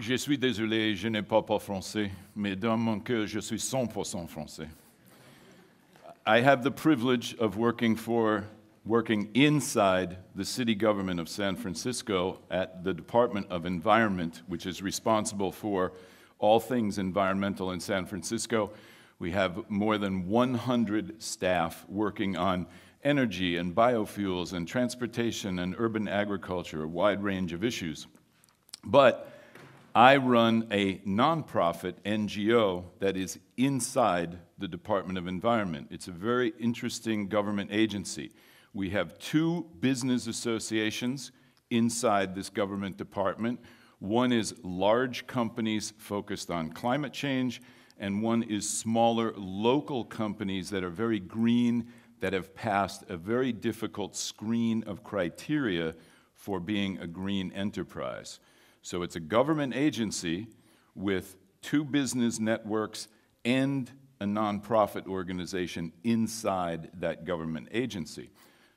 Je suis désolé, je pas français, mais dans mon cœur, je suis 100% français. I have the privilege of working for working inside the city government of San Francisco at the Department of Environment, which is responsible for all things environmental in San Francisco. We have more than 100 staff working on energy and biofuels and transportation and urban agriculture, a wide range of issues. But I run a nonprofit NGO that is inside the Department of Environment. It's a very interesting government agency. We have two business associations inside this government department. One is large companies focused on climate change, and one is smaller local companies that are very green, that have passed a very difficult screen of criteria for being a green enterprise. So it's a government agency with two business networks and a nonprofit organization inside that government agency.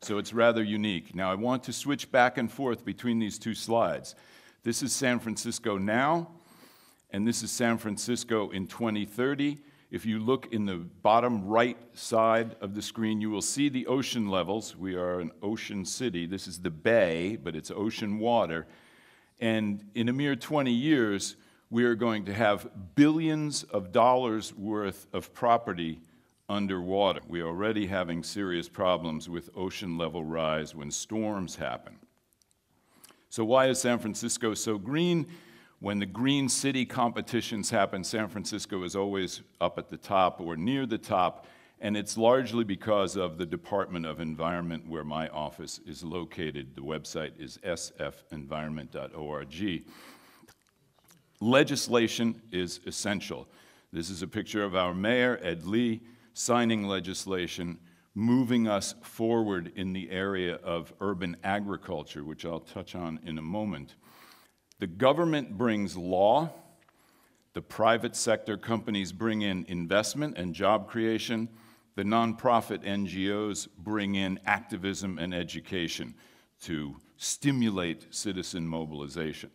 So it's rather unique. Now I want to switch back and forth between these two slides. This is San Francisco now, and this is San Francisco in 2030. If you look in the bottom right side of the screen, you will see the ocean levels. We are an ocean city. This is the bay, but it's ocean water. And in a mere 20 years, we are going to have billions of dollars worth of property underwater. We're already having serious problems with ocean level rise when storms happen. So, why is San Francisco so green? When the green city competitions happen, San Francisco is always up at the top or near the top and it's largely because of the Department of Environment where my office is located. The website is sfenvironment.org. Legislation is essential. This is a picture of our mayor, Ed Lee, signing legislation, moving us forward in the area of urban agriculture, which I'll touch on in a moment. The government brings law, the private sector companies bring in investment and job creation the nonprofit NGOs bring in activism and education to stimulate citizen mobilization.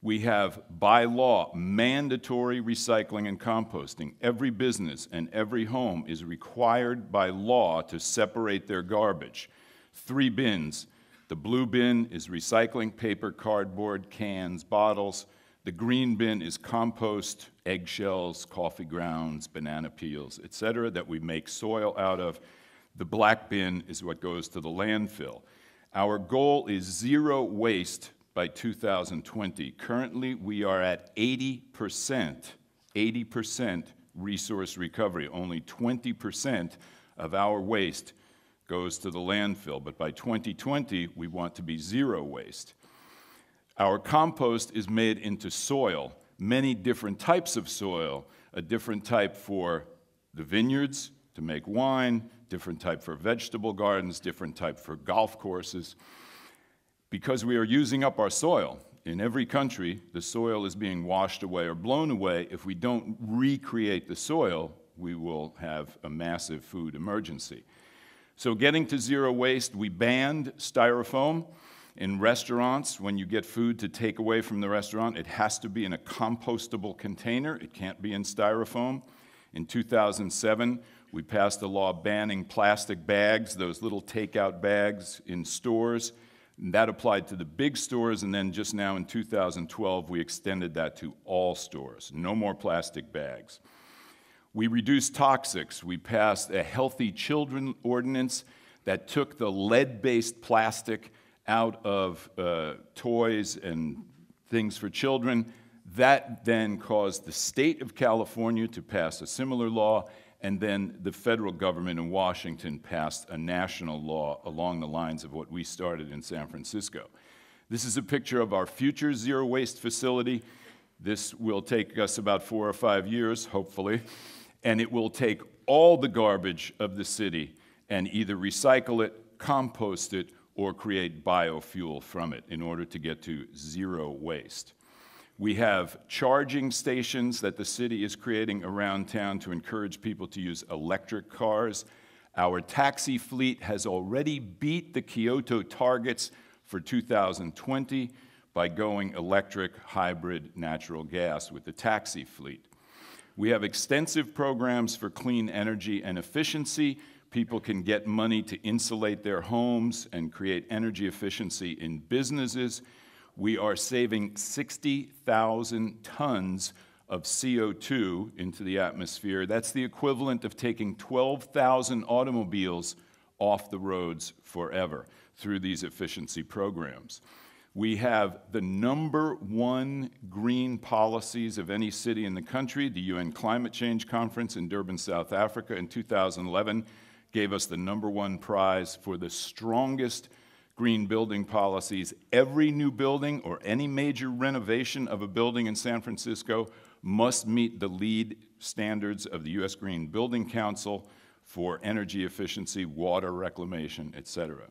We have, by law, mandatory recycling and composting. Every business and every home is required by law to separate their garbage. Three bins. The blue bin is recycling paper, cardboard, cans, bottles. The green bin is compost, eggshells, coffee grounds, banana peels, etc., that we make soil out of. The black bin is what goes to the landfill. Our goal is zero waste by 2020. Currently, we are at 80%, 80% resource recovery. Only 20% of our waste goes to the landfill. But by 2020, we want to be zero waste. Our compost is made into soil, many different types of soil, a different type for the vineyards to make wine, different type for vegetable gardens, different type for golf courses, because we are using up our soil. In every country, the soil is being washed away or blown away. If we don't recreate the soil, we will have a massive food emergency. So, getting to zero waste, we banned styrofoam. In restaurants, when you get food to take away from the restaurant, it has to be in a compostable container. It can't be in styrofoam. In 2007, we passed a law banning plastic bags, those little takeout bags in stores. And that applied to the big stores, and then just now in 2012, we extended that to all stores. No more plastic bags. We reduced toxics. We passed a Healthy Children Ordinance that took the lead based plastic out of uh, toys and things for children. That then caused the state of California to pass a similar law, and then the federal government in Washington passed a national law along the lines of what we started in San Francisco. This is a picture of our future zero waste facility. This will take us about four or five years, hopefully, and it will take all the garbage of the city and either recycle it, compost it, or create biofuel from it in order to get to zero waste. We have charging stations that the city is creating around town to encourage people to use electric cars. Our taxi fleet has already beat the Kyoto targets for 2020 by going electric, hybrid, natural gas with the taxi fleet. We have extensive programs for clean energy and efficiency, People can get money to insulate their homes and create energy efficiency in businesses. We are saving 60,000 tons of CO2 into the atmosphere. That's the equivalent of taking 12,000 automobiles off the roads forever through these efficiency programs. We have the number one green policies of any city in the country, the UN Climate Change Conference in Durban, South Africa in 2011 gave us the number one prize for the strongest green building policies. Every new building or any major renovation of a building in San Francisco must meet the lead standards of the U.S. Green Building Council for energy efficiency, water reclamation, et cetera.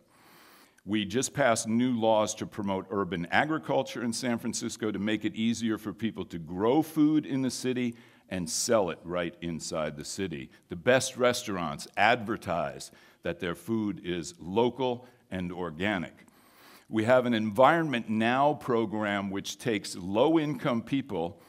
We just passed new laws to promote urban agriculture in San Francisco to make it easier for people to grow food in the city and sell it right inside the city. The best restaurants advertise that their food is local and organic. We have an Environment Now program which takes low income people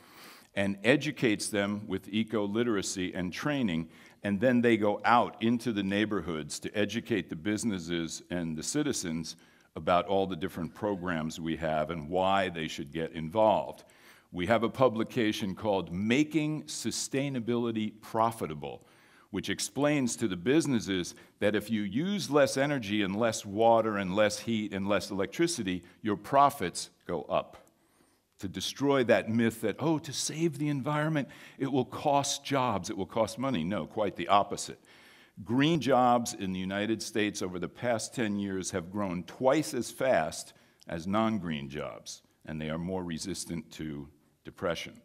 and educates them with eco literacy and training, and then they go out into the neighborhoods to educate the businesses and the citizens about all the different programs we have and why they should get involved. We have a publication called Making Sustainability Profitable, which explains to the businesses that if you use less energy and less water and less heat and less electricity, your profits go up. To destroy that myth that, oh, to save the environment, it will cost jobs, it will cost money. No, quite the opposite. Green jobs in the United States over the past 10 years have grown twice as fast as non green jobs, and they are more resistant to depression.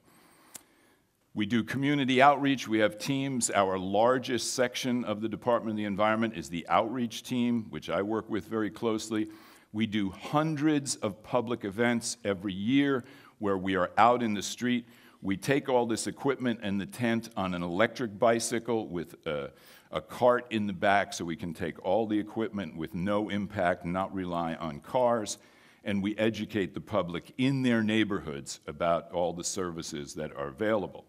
We do community outreach. We have teams. Our largest section of the Department of the Environment is the outreach team, which I work with very closely. We do hundreds of public events every year where we are out in the street. We take all this equipment and the tent on an electric bicycle with a, a cart in the back so we can take all the equipment with no impact, not rely on cars and we educate the public in their neighborhoods about all the services that are available.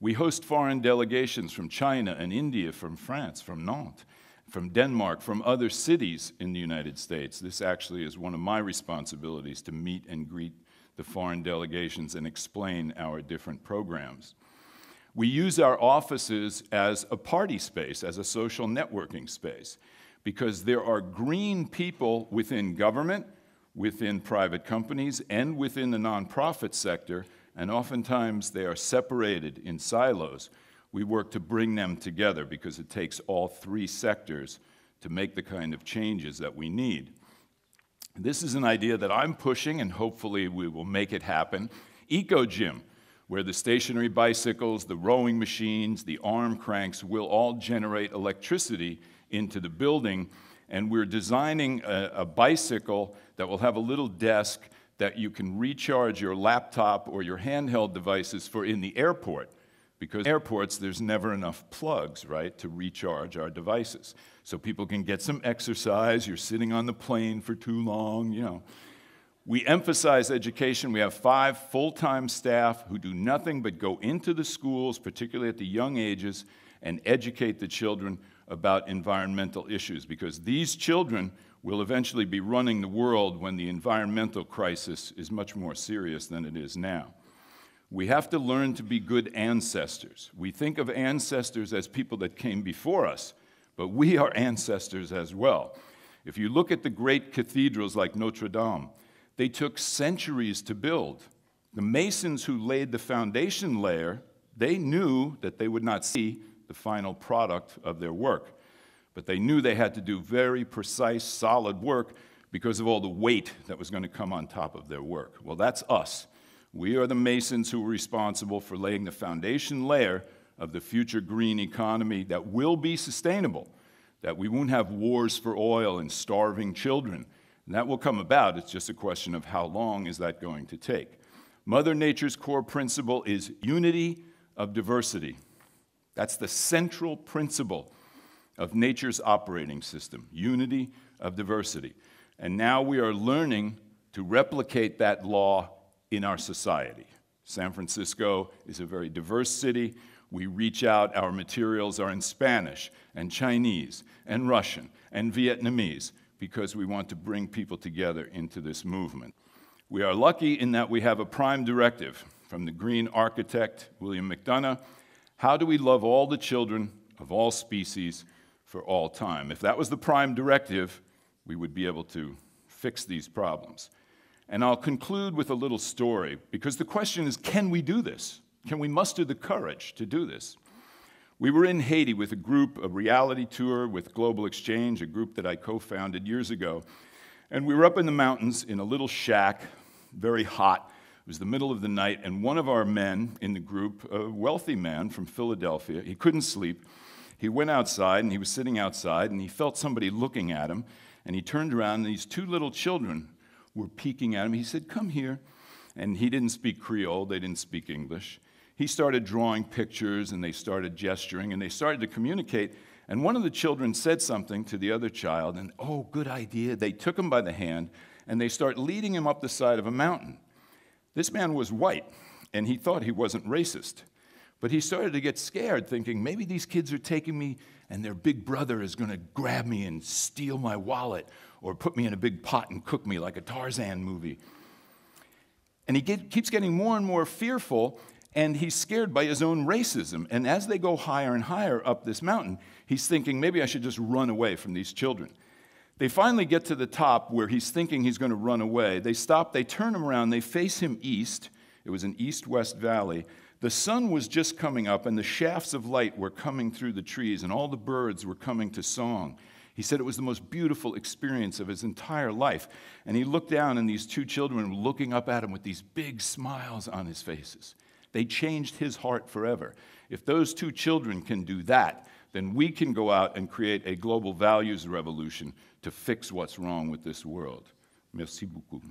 We host foreign delegations from China and India, from France, from Nantes, from Denmark, from other cities in the United States. This actually is one of my responsibilities to meet and greet the foreign delegations and explain our different programs. We use our offices as a party space, as a social networking space, because there are green people within government within private companies and within the nonprofit sector, and oftentimes they are separated in silos. We work to bring them together because it takes all three sectors to make the kind of changes that we need. This is an idea that I'm pushing, and hopefully we will make it happen. EcoGym, where the stationary bicycles, the rowing machines, the arm cranks will all generate electricity into the building and we're designing a, a bicycle that will have a little desk that you can recharge your laptop or your handheld devices for in the airport because airports there's never enough plugs right to recharge our devices so people can get some exercise you're sitting on the plane for too long you know we emphasize education. We have five full time staff who do nothing but go into the schools, particularly at the young ages, and educate the children about environmental issues because these children will eventually be running the world when the environmental crisis is much more serious than it is now. We have to learn to be good ancestors. We think of ancestors as people that came before us, but we are ancestors as well. If you look at the great cathedrals like Notre Dame, they took centuries to build. The masons who laid the foundation layer, they knew that they would not see the final product of their work. But they knew they had to do very precise, solid work because of all the weight that was going to come on top of their work. Well, that's us. We are the masons who are responsible for laying the foundation layer of the future green economy that will be sustainable, that we won't have wars for oil and starving children. And that will come about. It's just a question of how long is that going to take. Mother Nature's core principle is unity of diversity. That's the central principle of nature's operating system unity of diversity. And now we are learning to replicate that law in our society. San Francisco is a very diverse city. We reach out, our materials are in Spanish and Chinese and Russian and Vietnamese because we want to bring people together into this movement. We are lucky in that we have a prime directive from the green architect, William McDonough, how do we love all the children of all species for all time? If that was the prime directive, we would be able to fix these problems. And I'll conclude with a little story because the question is can we do this? Can we muster the courage to do this? We were in Haiti with a group, a reality tour with Global Exchange, a group that I co founded years ago. And we were up in the mountains in a little shack, very hot was the middle of the night, and one of our men in the group, a wealthy man from Philadelphia, he couldn't sleep. He went outside, and he was sitting outside, and he felt somebody looking at him, and he turned around, and these two little children were peeking at him. He said, Come here. And he didn't speak Creole, they didn't speak English. He started drawing pictures, and they started gesturing, and they started to communicate. And one of the children said something to the other child, and oh, good idea. They took him by the hand, and they start leading him up the side of a mountain. This man was white, and he thought he wasn't racist. But he started to get scared, thinking maybe these kids are taking me and their big brother is going to grab me and steal my wallet or put me in a big pot and cook me like a Tarzan movie. And he get, keeps getting more and more fearful, and he's scared by his own racism. And as they go higher and higher up this mountain, he's thinking, maybe I should just run away from these children. They finally get to the top where he's thinking he's going to run away. They stop, they turn him around, they face him east. It was an east west valley. The sun was just coming up, and the shafts of light were coming through the trees, and all the birds were coming to song. He said it was the most beautiful experience of his entire life. And he looked down, and these two children were looking up at him with these big smiles on his faces. They changed his heart forever. If those two children can do that, then we can go out and create a global values revolution to fix what's wrong with this world. Merci beaucoup.